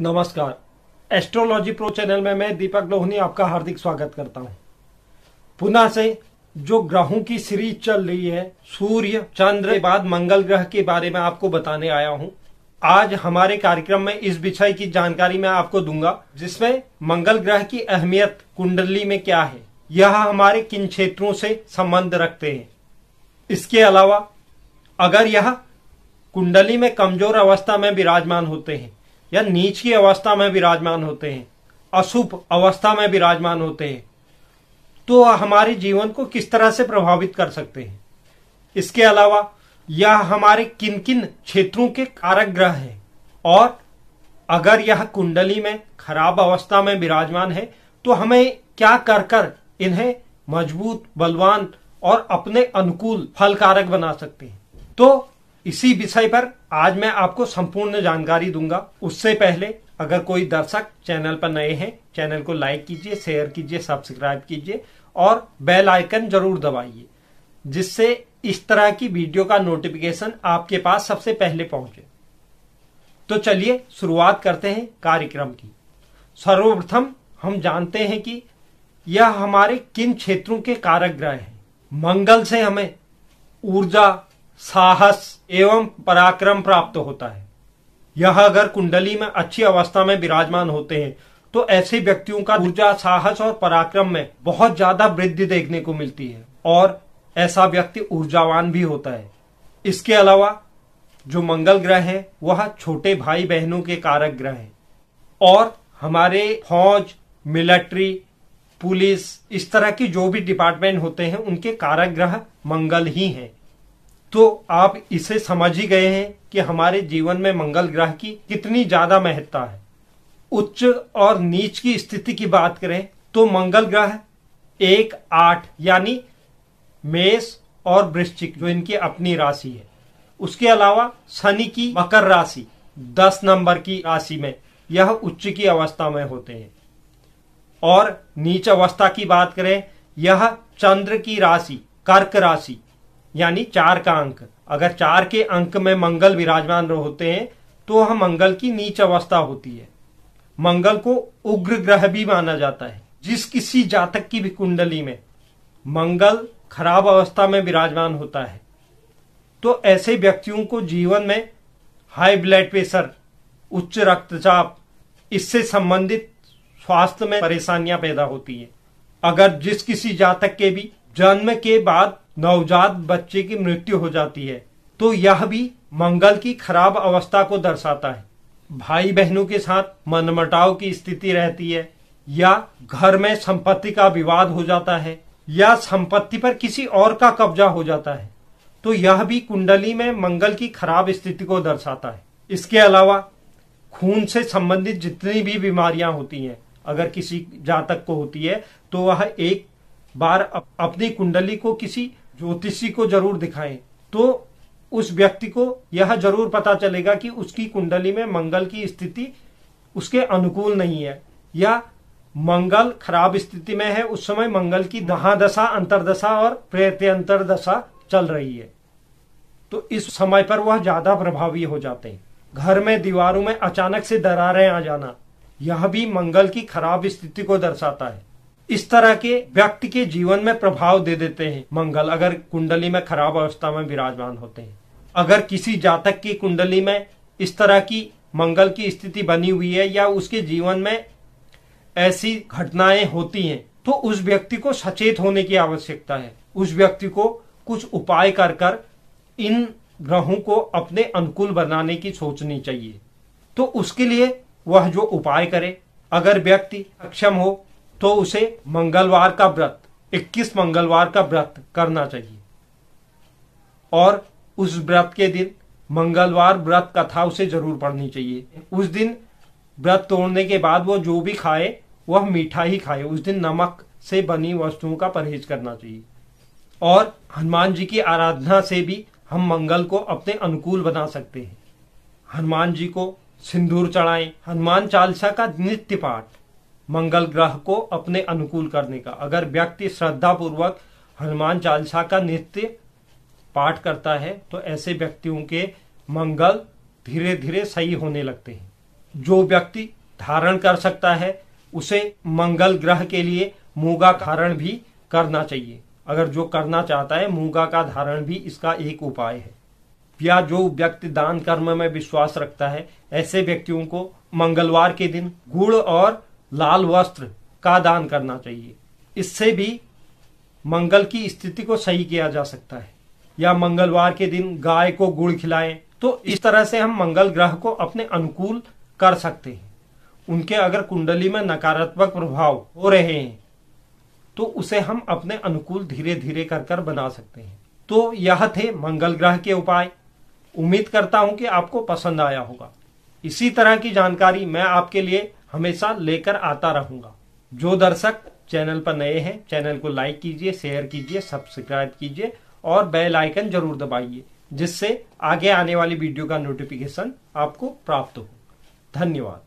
नमस्कार astrology pro channel में मैं दीपक लोहनी आपका हार्दिक स्वागत करता हूं पुनः से जो ग्रहों की सीरीज चल रही है सूर्य चंद्र के बाद मंगल ग्रह के बारे में आपको बताने आया हूं आज हमारे कार्यक्रम में इस विषय की जानकारी मैं आपको दूंगा जिसमें मंगल ग्रह की अहमियत कुंडली में क्या है यह हमारे किन क्षेत्रों से संबंध रखते हैं इसके अलावा अगर यह कुंडली में कमजोर अवस्था में विराजमान होते हैं या नीच की अवस्था में विराजमान होते हैं अशुभ अवस्था में विराजमान होते हैं तो हमारे जीवन को किस तरह से प्रभावित कर सकते हैं इसके अलावा यह हमारे किन किन क्षेत्रों के कारक ग्रह है और अगर यह कुंडली में खराब अवस्था में विराजमान है तो हमें क्या कर कर इन्हें मजबूत बलवान और अपने अनुकूल फलकारक बना सकते हैं तो इसी विषय पर आज मैं आपको संपूर्ण जानकारी दूंगा उससे पहले अगर कोई दर्शक चैनल पर नए हैं चैनल को लाइक कीजिए शेयर कीजिए सब्सक्राइब कीजिए और बेल आइकन जरूर दबाइए जिससे इस तरह की वीडियो का नोटिफिकेशन आपके पास सबसे पहले पहुंचे तो चलिए शुरुआत करते हैं कार्यक्रम की सर्वप्रथम हम जानते हैं कि यह हमारे किन क्षेत्रों के कारक ग्रह हैं मंगल से हमें ऊर्जा साहस एवं पराक्रम प्राप्त होता है यह अगर कुंडली में अच्छी अवस्था में विराजमान होते हैं तो ऐसे व्यक्तियों का ऊर्जा साहस और पराक्रम में बहुत ज्यादा वृद्धि देखने को मिलती है और ऐसा व्यक्ति ऊर्जावान भी होता है इसके अलावा जो मंगल ग्रह है वह छोटे भाई बहनों के कारक ग्रह है और हमारे फौज मिलिट्री पुलिस इस तरह की जो भी डिपार्टमेंट होते हैं उनके कारक ग्रह मंगल ही हैं तो आप इसे समझ ही गए हैं कि हमारे जीवन में मंगल ग्रह की कितनी ज्यादा महत्ता है उच्च और नीच की स्थिति की बात करें तो मंगल ग्रह एक आठ यानी मेष और वृश्चिक जो इनकी अपनी राशि है उसके अलावा शनि की मकर राशि दस नंबर की राशि में यह उच्च की अवस्था में होते हैं और नीच अवस्था की बात करें यह चंद्र की राशि कर्क राशि यानी चार का अंक अगर चार के अंक में मंगल विराजमान होते हैं तो वह मंगल की नीच अवस्था होती है मंगल को उग्र ग्रह भी माना जाता है जिस किसी जातक की भी कुंडली में मंगल खराब अवस्था में विराजमान होता है तो ऐसे व्यक्तियों को जीवन में हाई ब्लड प्रेशर उच्च रक्तचाप इससे संबंधित स्वास्थ्य में परेशानियां पैदा होती है अगर जिस किसी जातक के भी जन्म के बाद नवजात बच्चे की मृत्यु हो जाती है तो यह भी मंगल की खराब अवस्था को दर्शाता है भाई बहनों के साथ मनमटाव की स्थिति रहती है या घर में संपत्ति का विवाद हो जाता है या संपत्ति पर किसी और का कब्जा हो जाता है तो यह भी कुंडली में मंगल की खराब स्थिति को दर्शाता है इसके अलावा खून से संबंधित जितनी भी बीमारियां होती हैं अगर किसी जातक को होती है तो वह एक बार अपनी कुंडली को किसी ज्योतिषी को जरूर दिखाएं तो उस व्यक्ति को यह जरूर पता चलेगा कि उसकी कुंडली में मंगल की स्थिति उसके अनुकूल नहीं है या मंगल खराब स्थिति में है उस समय मंगल की दहादशा अंतरदशा और प्रेत अंतरदशा चल रही है तो इस समय पर वह ज्यादा प्रभावी हो जाते हैं घर में दीवारों में अचानक से दरारें आ जाना यह भी मंगल की खराब स्थिति को दर्शाता है इस तरह के व्यक्ति के जीवन में प्रभाव दे देते हैं मंगल अगर कुंडली में खराब अवस्था में विराजमान होते हैं अगर किसी जातक की कुंडली में इस तरह की मंगल की स्थिति बनी हुई है या उसके जीवन में ऐसी घटनाएं होती हैं तो उस व्यक्ति को सचेत होने की आवश्यकता है उस व्यक्ति को कुछ उपाय कर कर इन ग्रहों को अपने अनुकूल बनाने की सोचनी चाहिए तो उसके लिए वह जो उपाय करे अगर व्यक्ति अक्षम हो तो उसे मंगलवार का व्रत 21 मंगलवार का व्रत करना चाहिए और उस व्रत के दिन मंगलवार व्रत कथा उसे जरूर पढ़नी चाहिए उस दिन व्रत तोड़ने के बाद वो जो भी खाए वह मीठा ही खाए उस दिन नमक से बनी वस्तुओं का परहेज करना चाहिए और हनुमान जी की आराधना से भी हम मंगल को अपने अनुकूल बना सकते हैं हनुमान जी को सिंदूर चढ़ाएं हनुमान चालीसा का नित्य पाठ मंगल ग्रह को अपने अनुकूल करने का अगर व्यक्ति श्रद्धा पूर्वक हनुमान चालीसा का नित्य पाठ करता है तो ऐसे व्यक्तियों के मंगल धीरे धीरे सही होने लगते हैं जो व्यक्ति धारण कर सकता है उसे मंगल ग्रह के लिए मूगा धारण भी करना चाहिए अगर जो करना चाहता है मूगा का धारण भी इसका एक उपाय है या जो व्यक्ति दान कर्म में विश्वास रखता है ऐसे व्यक्तियों को मंगलवार के दिन गुड़ और लाल वस्त्र का दान करना चाहिए इससे भी मंगल की स्थिति को सही किया जा सकता है या मंगलवार के दिन गाय को गुड़ खिलाएं तो इस तरह से हम मंगल ग्रह को अपने अनुकूल कर सकते हैं उनके अगर कुंडली में नकारात्मक प्रभाव हो रहे हैं तो उसे हम अपने अनुकूल धीरे धीरे कर कर बना सकते हैं तो यह थे मंगल ग्रह के उपाय उम्मीद करता हूं कि आपको पसंद आया होगा इसी तरह की जानकारी मैं आपके लिए हमेशा लेकर आता रहूंगा जो दर्शक चैनल पर नए हैं चैनल को लाइक कीजिए शेयर कीजिए सब्सक्राइब कीजिए और बेल आइकन जरूर दबाइए जिससे आगे आने वाली वीडियो का नोटिफिकेशन आपको प्राप्त हो धन्यवाद